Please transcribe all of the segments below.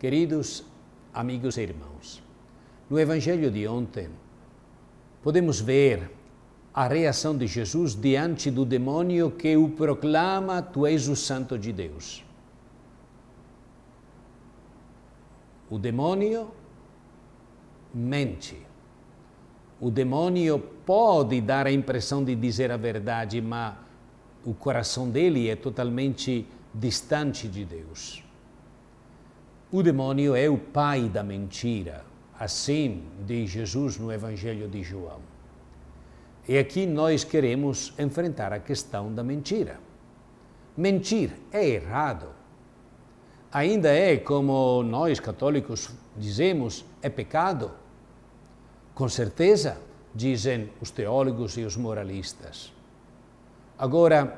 Queridos amigos e irmãos, no Evangelho de ontem, podemos ver a reação de Jesus diante do demônio que o proclama: Tu és o Santo de Deus. O demônio mente. O demônio pode dar a impressão de dizer a verdade, mas o coração dele é totalmente distante de Deus. O demônio é o pai da mentira, assim diz Jesus no Evangelho de João. E aqui nós queremos enfrentar a questão da mentira. Mentir é errado. Ainda é, como nós católicos dizemos, é pecado. Com certeza, dizem os teólogos e os moralistas. Agora,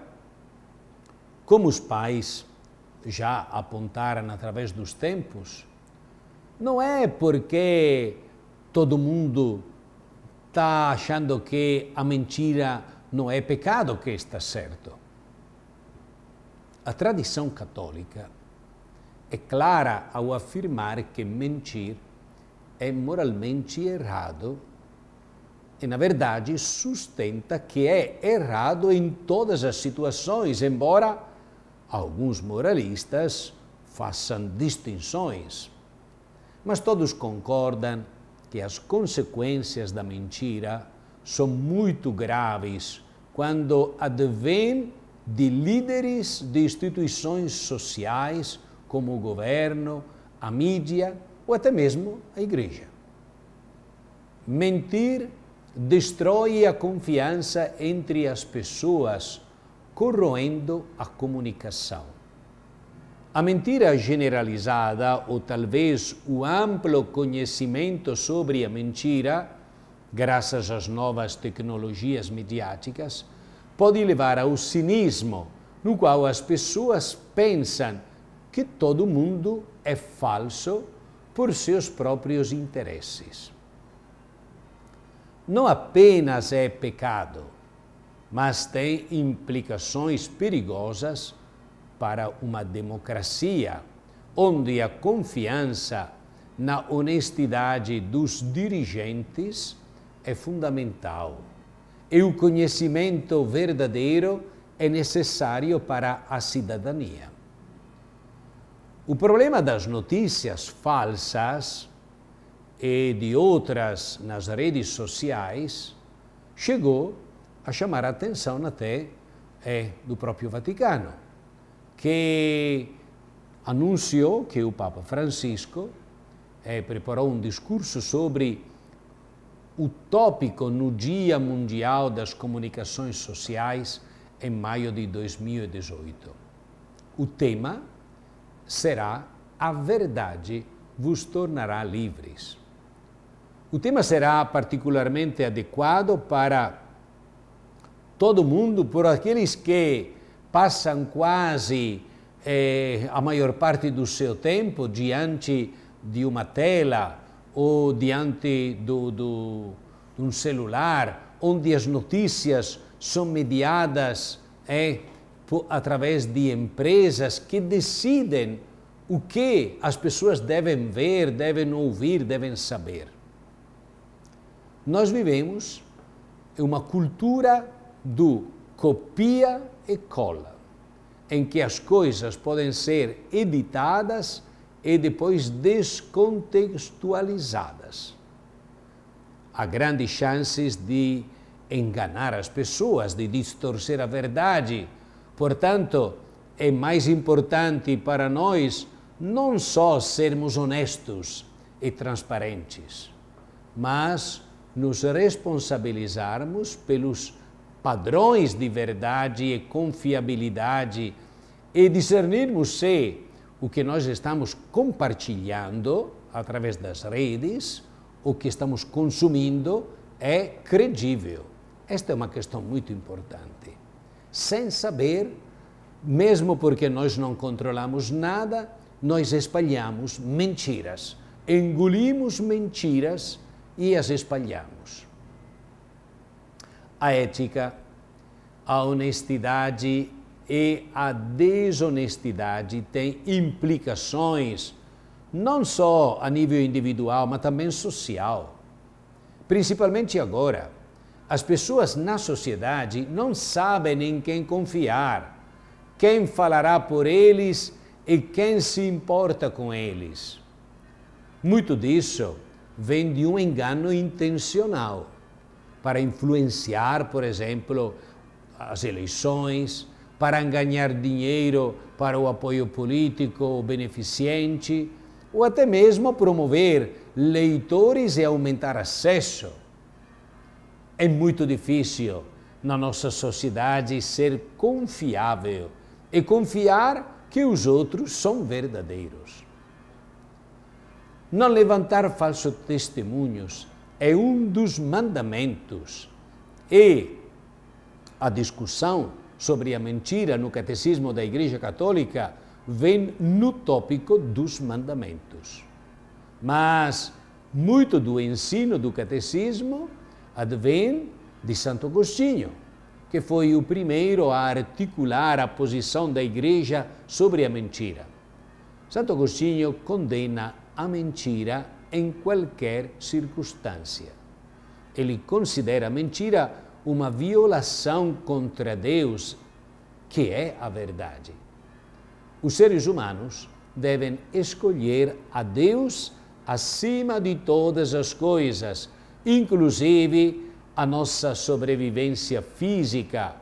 como os pais já apontaram através dos tempos, não é porque todo mundo está achando que a mentira não é pecado que está certo. A tradição católica é clara ao afirmar que mentir é moralmente errado e, na verdade, sustenta que é errado em todas as situações, embora alguns moralistas façam distinções, mas todos concordam que as consequências da mentira são muito graves quando advêm de líderes de instituições sociais, como o governo, a mídia ou até mesmo a igreja. Mentir destrói a confiança entre as pessoas corroendo a comunicação. A mentira generalizada, ou talvez o amplo conhecimento sobre a mentira, graças às novas tecnologias mediáticas, pode levar ao cinismo, no qual as pessoas pensam que todo mundo é falso por seus próprios interesses. Não apenas é pecado, mas tem implicações perigosas para uma democracia, onde a confiança na honestidade dos dirigentes é fundamental e o conhecimento verdadeiro é necessário para a cidadania. O problema das notícias falsas e de outras nas redes sociais chegou a chamar a atenção até é do próprio Vaticano, que anunciou que o Papa Francisco é, preparou um discurso sobre o tópico no Dia Mundial das Comunicações Sociais em maio de 2018. O tema será A Verdade vos tornará livres. O tema será particularmente adequado para todo mundo, por aqueles que passam quase eh, a maior parte do seu tempo diante de uma tela ou diante do, do, de um celular, onde as notícias são mediadas eh, através de empresas que decidem o que as pessoas devem ver, devem ouvir, devem saber. Nós vivemos uma cultura do copia e cola, em que as coisas podem ser editadas e depois descontextualizadas. Há grandes chances de enganar as pessoas, de distorcer a verdade. Portanto, é mais importante para nós não só sermos honestos e transparentes, mas nos responsabilizarmos pelos padrões de verdade e confiabilidade e discernirmos se o que nós estamos compartilhando através das redes, o que estamos consumindo, é credível. Esta é uma questão muito importante. Sem saber, mesmo porque nós não controlamos nada, nós espalhamos mentiras, engolimos mentiras e as espalhamos a ética, a honestidade e a desonestidade têm implicações não só a nível individual, mas também social. Principalmente agora, as pessoas na sociedade não sabem em quem confiar, quem falará por eles e quem se importa com eles. Muito disso vem de um engano intencional para influenciar, por exemplo, as eleições, para ganhar dinheiro para o apoio político ou beneficente, ou até mesmo promover leitores e aumentar acesso. É muito difícil na nossa sociedade ser confiável e confiar que os outros são verdadeiros. Não levantar falsos testemunhos é um dos mandamentos. E a discussão sobre a mentira no catecismo da Igreja Católica vem no tópico dos mandamentos. Mas muito do ensino do catecismo advém de Santo Agostinho, que foi o primeiro a articular a posição da Igreja sobre a mentira. Santo Agostinho condena a mentira em qualquer circunstância. Ele considera a mentira uma violação contra Deus, que é a verdade. Os seres humanos devem escolher a Deus acima de todas as coisas, inclusive a nossa sobrevivência física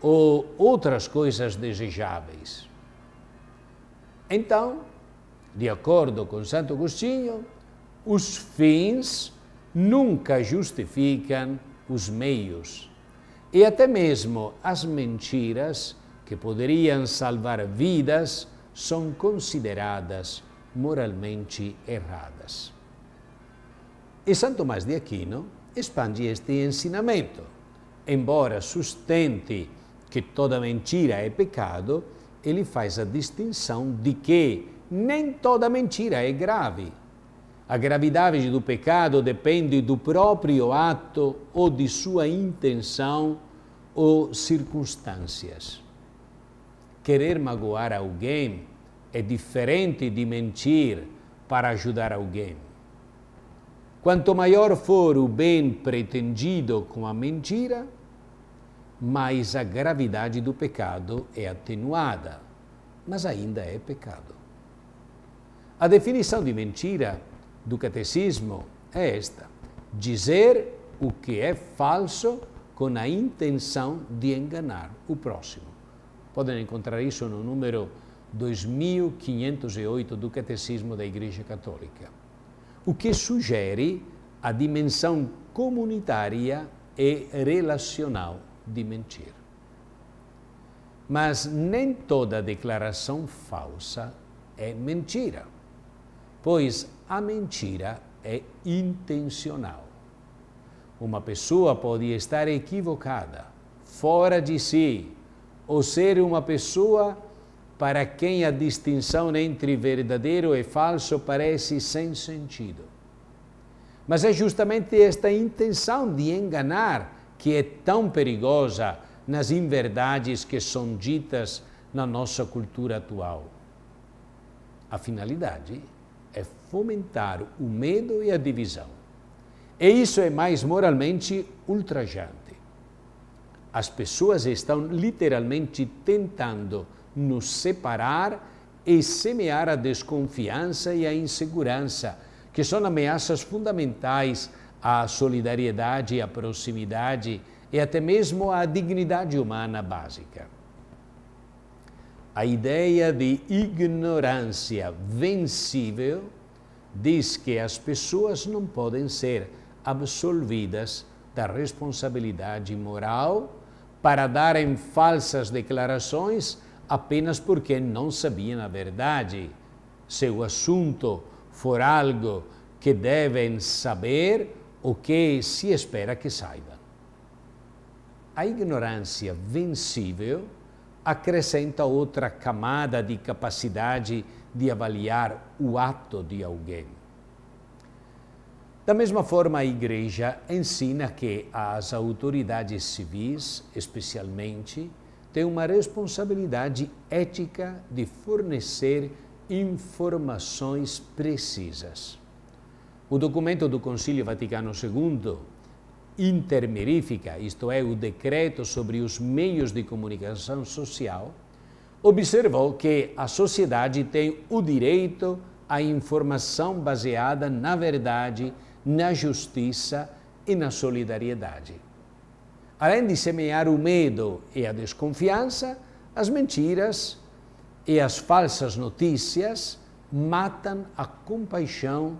ou outras coisas desejáveis. Então, de acordo com Santo Agostinho, os fins nunca justificam os meios. E até mesmo as mentiras, que poderiam salvar vidas, são consideradas moralmente erradas. E São Tomás de Aquino expande este ensinamento. Embora sustente que toda mentira é pecado, ele faz a distinção de que nem toda mentira é grave a gravidade do pecado depende do próprio ato ou de sua intenção ou circunstâncias. Querer magoar alguém é diferente de mentir para ajudar alguém. Quanto maior for o bem pretendido com a mentira, mais a gravidade do pecado é atenuada, mas ainda é pecado. A definição de mentira do catecismo é esta: dizer o que é falso com a intenção de enganar o próximo. Podem encontrar isso no número 2508 do Catecismo da Igreja Católica, o que sugere a dimensão comunitária e relacional de mentir. Mas nem toda declaração falsa é mentira, pois a mentira é intencional. Uma pessoa pode estar equivocada, fora de si, ou ser uma pessoa para quem a distinção entre verdadeiro e falso parece sem sentido. Mas é justamente esta intenção de enganar que é tão perigosa nas inverdades que são ditas na nossa cultura atual. A finalidade fomentar o medo e a divisão. E isso é mais moralmente ultrajante. As pessoas estão literalmente tentando nos separar e semear a desconfiança e a insegurança, que são ameaças fundamentais à solidariedade, à proximidade e até mesmo à dignidade humana básica. A ideia de ignorância vencível diz que as pessoas não podem ser absolvidas da responsabilidade moral para darem falsas declarações apenas porque não sabiam a verdade. Se o assunto for algo que devem saber, o que se espera que saibam. A ignorância vencível acrescenta outra camada de capacidade de avaliar o ato de alguém. Da mesma forma, a Igreja ensina que as autoridades civis, especialmente, têm uma responsabilidade ética de fornecer informações precisas. O documento do Concílio Vaticano II intermerifica, isto é, o decreto sobre os meios de comunicação social, observou que a sociedade tem o direito à informação baseada na verdade, na justiça e na solidariedade. Além de semear o medo e a desconfiança, as mentiras e as falsas notícias matam a compaixão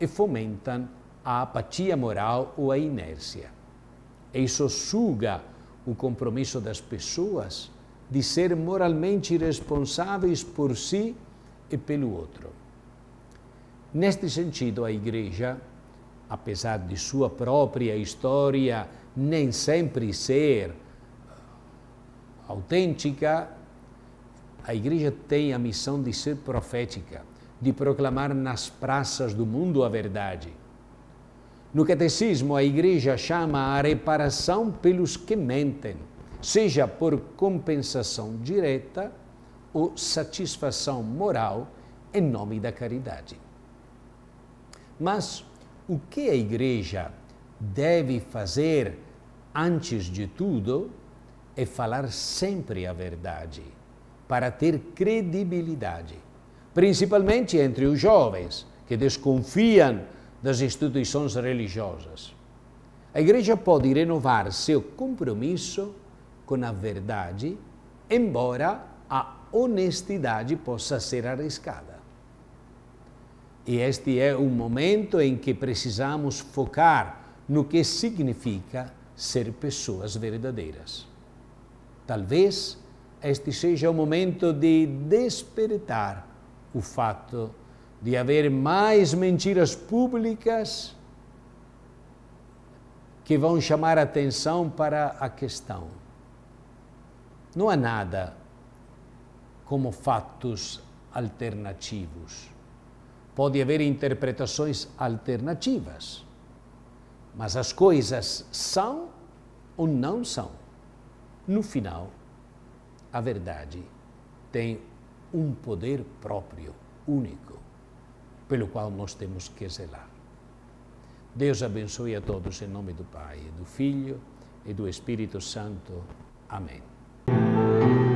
e fomentam a apatia moral ou a inércia. Isso suga o compromisso das pessoas de ser moralmente responsáveis por si e pelo outro. Neste sentido, a Igreja, apesar de sua própria história nem sempre ser eh, autêntica, a Igreja tem a missão de ser profética, de proclamar nas praças do mundo a verdade. No Catecismo, a Igreja chama a reparação pelos que mentem seja por compensação direta ou satisfação moral em nome da caridade. Mas o que a Igreja deve fazer antes de tudo é falar sempre a verdade, para ter credibilidade, principalmente entre os jovens que desconfiam das instituições religiosas. A Igreja pode renovar seu compromisso com a verdade, embora a honestidade possa ser arriscada. E este é um momento em que precisamos focar no que significa ser pessoas verdadeiras. Talvez este seja o momento de despertar o fato de haver mais mentiras públicas que vão chamar atenção para a questão não há nada como fatos alternativos. Pode haver interpretações alternativas, mas as coisas são ou não são. No final, a verdade tem um poder próprio, único, pelo qual nós temos que zelar. Deus abençoe a todos em nome do Pai, do Filho e do Espírito Santo. Amém. Thank you.